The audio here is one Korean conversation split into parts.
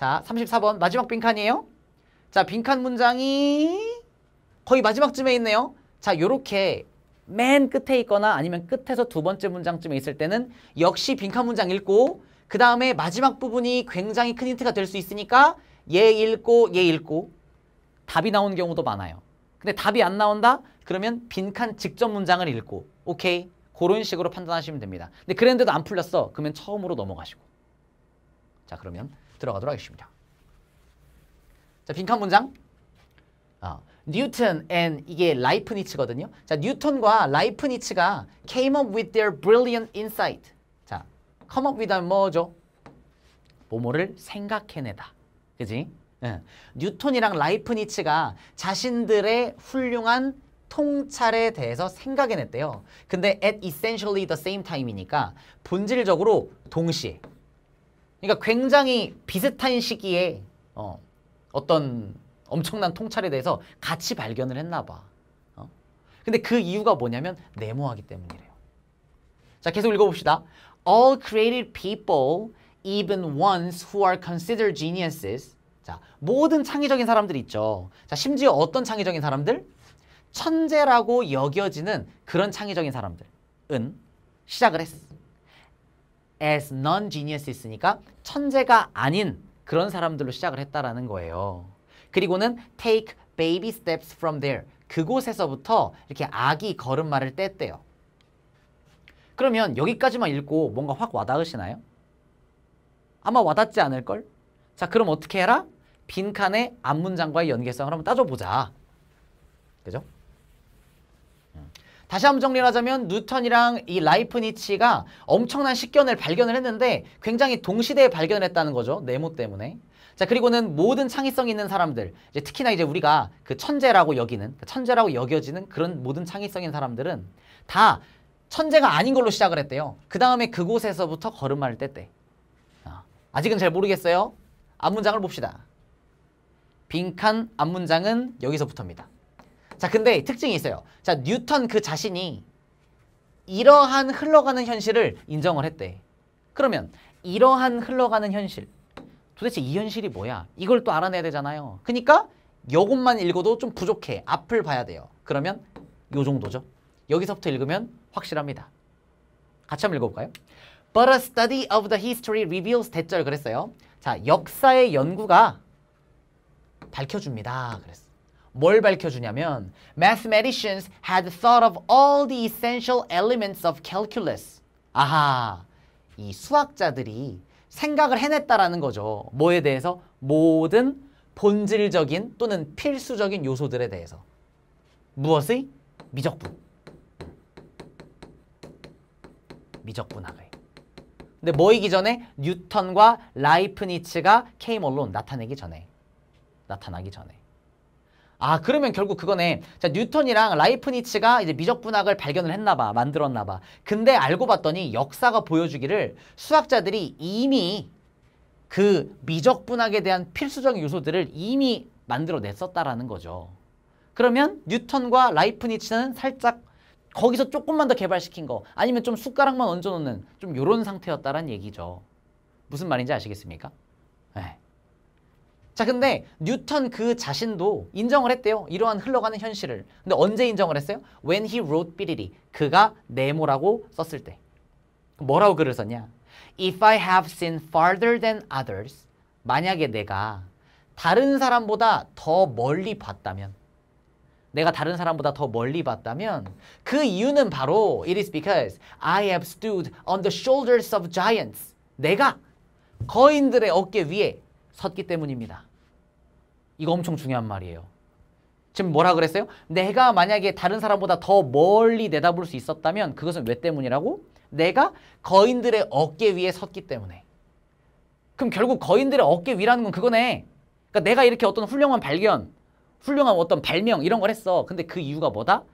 자, 34번 마지막 빈칸이에요. 자, 빈칸 문장이 거의 마지막쯤에 있네요. 자, 요렇게 맨 끝에 있거나 아니면 끝에서 두 번째 문장쯤에 있을 때는 역시 빈칸 문장 읽고 그 다음에 마지막 부분이 굉장히 큰 힌트가 될 수 있으니까 얘 읽고 얘 읽고 답이 나온 경우도 많아요. 근데 답이 안 나온다? 그러면 빈칸 직접 문장을 읽고 오케이? 그런 식으로 판단하시면 됩니다. 근데 그랬는데도 안 풀렸어. 그러면 처음으로 넘어가시고 자 그러면 들어가도록 하겠습니다. 자, 빈칸 문장. 어, 뉴턴 a 이게 라이프니츠거든요. 자, 뉴턴과 라이프니츠가 came up with their brilliant insight. 자, come up with 뭐죠? 뭐뭐를 생각해내다. 그지? 응. 예. 뉴턴이랑 라이프니츠가 자신들의 훌륭한 통찰에 대해서 생각해냈대요. 근데 at essentially the same time이니까 본질적으로 동시에 그러니까 굉장히 비슷한 시기에 어, 어떤 엄청난 통찰에 대해서 같이 발견을 했나 봐. 어? 근데 그 이유가 뭐냐면 네모하기 때문이래요. 자, 계속 읽어봅시다. All created people, even ones who are considered geniuses. 자, 모든 창의적인 사람들 있죠. 자, 심지어 어떤 창의적인 사람들? 천재라고 여겨지는 그런 창의적인 사람들은 시작을 했어. as non-genius 있으니까 천재가 아닌 그런 사람들로 시작을 했다라는 거예요. 그리고는 take baby steps from there. 그곳에서부터 이렇게 아기 걸음마를 뗐대요. 그러면 여기까지만 읽고 뭔가 확 와닿으시나요? 아마 와닿지 않을걸? 자 그럼 어떻게 해라? 빈칸의 앞문장과의 연계성을 한번 따져보자. 그죠? 다시 한번 정리를 하자면 뉴턴이랑 이 라이프니치가 엄청난 식견을 발견을 했는데 굉장히 동시대에 발견을 했다는 거죠. 네모 때문에. 자 그리고는 모든 창의성 있는 사람들 이제 특히나 이제 우리가 그 천재라고 여기는 그 천재라고 여겨지는 그런 모든 창의성 있는 사람들은 다 천재가 아닌 걸로 시작을 했대요. 그 다음에 그곳에서부터 걸음마를 뗐대. 아, 아직은 잘 모르겠어요. 앞문장을 봅시다. 빈칸 앞문장은 여기서부터입니다. 자 근데 특징이 있어요. 자 뉴턴 그 자신이 이러한 흘러가는 현실을 인정을 했대. 그러면 이러한 흘러가는 현실 도대체 이 현실이 뭐야? 이걸 또 알아내야 되잖아요. 그러니까 요것만 읽어도 좀 부족해. 앞을 봐야 돼요. 그러면 요 정도죠. 여기서부터 읽으면 확실합니다. 같이 한번 읽어볼까요? But a study of the history reveals 대절 그랬어요. 자, 역사의 연구가 밝혀줍니다. 그랬어. 뭘 밝혀주냐면 Mathematicians had thought of all the essential elements of calculus. 아하, 이 수학자들이 생각을 해냈다라는 거죠. 뭐에 대해서? 모든 본질적인 또는 필수적인 요소들에 대해서. 무엇의? 미적분. 미적분학을. 근데 뭐이기 전에 뉴턴과 라이프니츠가 케임 언론 나타내기 전에. 나타나기 전에. 아 그러면 결국 그거네 자 뉴턴이랑 라이프니츠가 이제 미적분학을 발견을 했나봐 만들었나봐 근데 알고 봤더니 역사가 보여주기를 수학자들이 이미 그 미적분학에 대한 필수적인 요소들을 이미 만들어냈었다라는 거죠 그러면 뉴턴과 라이프니츠는 살짝 거기서 조금만 더 개발시킨 거 아니면 좀 숟가락만 얹어놓는 좀 요런 상태였다라는 얘기죠 무슨 말인지 아시겠습니까? 네. 자 근데 뉴턴 그 자신도 인정을 했대요. 이러한 흘러가는 현실을. 근데 언제 인정을 했어요? When he wrote 삐리리. 그가 네모라고 썼을 때. 뭐라고 글을 썼냐? If I have seen farther than others. 만약에 내가 다른 사람보다 더 멀리 봤다면 내가 다른 사람보다 더 멀리 봤다면 그 이유는 바로 It is because I have stood on the shoulders of giants. 내가 거인들의 어깨 위에 섰기 때문입니다. 이거 엄청 중요한 말이에요. 지금 뭐라 그랬어요? 내가 만약에 다른 사람보다 더 멀리 내다볼 수 있었다면 그것은 왜 때문이라고? 내가 거인들의 어깨 위에 섰기 때문에. 그럼 결국 거인들의 어깨 위라는 건 그거네. 그러니까 내가 이렇게 어떤 훌륭한 발견, 훌륭한 어떤 발명 이런 걸 했어. 근데 그 이유가 뭐다?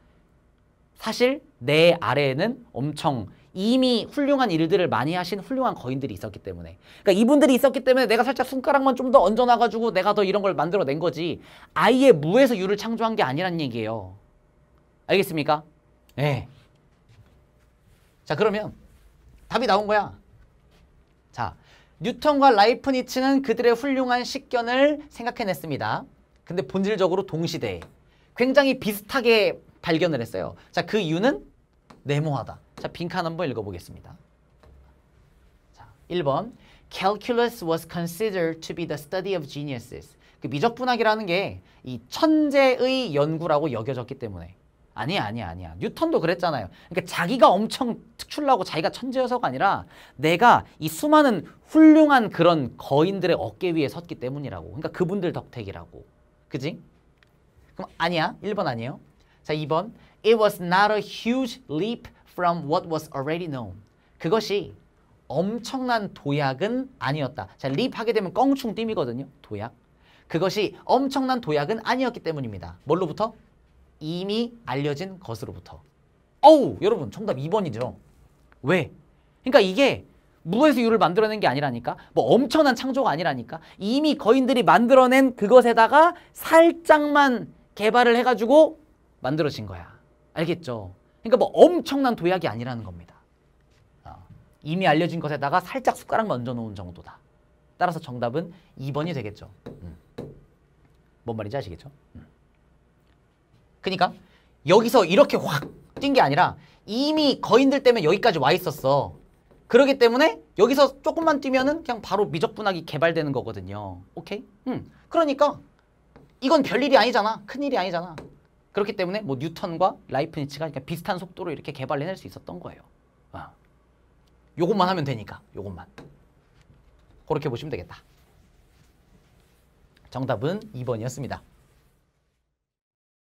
사실 내 아래에는 엄청 이미 훌륭한 일들을 많이 하신 훌륭한 거인들이 있었기 때문에 그러니까 이분들이 있었기 때문에 내가 살짝 손가락만 좀 더 얹어놔가지고 내가 더 이런 걸 만들어낸 거지 아예 무에서 유를 창조한 게 아니란 얘기예요 알겠습니까? 네. 자 그러면 답이 나온 거야 자 뉴턴과 라이프니츠는 그들의 훌륭한 식견을 생각해냈습니다 근데 본질적으로 동시대에 굉장히 비슷하게 발견을 했어요 자그 이유는 네모하다 자, 빈칸 한번 읽어보겠습니다. 자, 1번 Calculus was considered to be the study of geniuses. 그 미적분학이라는 게 이 천재의 연구라고 여겨졌기 때문에 아니야 아니야 아니야 뉴턴도 그랬잖아요 그러니까 자기가 엄청 특출나고 자기가 천재여서가 아니라 내가 이 수많은 훌륭한 그런 거인들의 어깨 위에 섰기 때문이라고 그러니까 그분들 덕택이라고 그지? 그럼 아니야 1번 아니에요 자 2번 It was not a huge leap from what was already known. 그것이 엄청난 도약은 아니었다. 자, 립 하게 되면 껑충 띠이거든요. 도약. 그것이 엄청난 도약은 아니었기 때문입니다. 뭘로부터? 이미 알려진 것으로부터. 어우, 여러분 정답 2번이죠. 왜? 그러니까 이게 무에서 유를 만들어낸 게 아니라니까 뭐 엄청난 창조가 아니라니까 이미 거인들이 만들어낸 그것에다가 살짝만 개발을 해가지고 만들어진 거야 알겠죠? 그러니까 뭐 엄청난 도약이 아니라는 겁니다. 어, 이미 알려진 것에다가 살짝 숟가락 얹어 놓은 정도다. 따라서 정답은 2번이 되겠죠. 음. 뭔 말인지 아시겠죠? 음. 그러니까 여기서 이렇게 확 뛴 게 아니라 이미 거인들 때문에 여기까지 와 있었어. 그러기 때문에 여기서 조금만 뛰면은 그냥 바로 미적분학이 개발되는 거거든요. 오케이? 음. 그러니까 이건 별일이 아니잖아. 큰일이 아니잖아. 그렇기 때문에 뭐 뉴턴과 라이프니츠가 그러니까 비슷한 속도로 이렇게 개발해낼 수 있었던 거예요. 아. 요것만 하면 되니까. 요것만. 그렇게 보시면 되겠다. 정답은 2번이었습니다.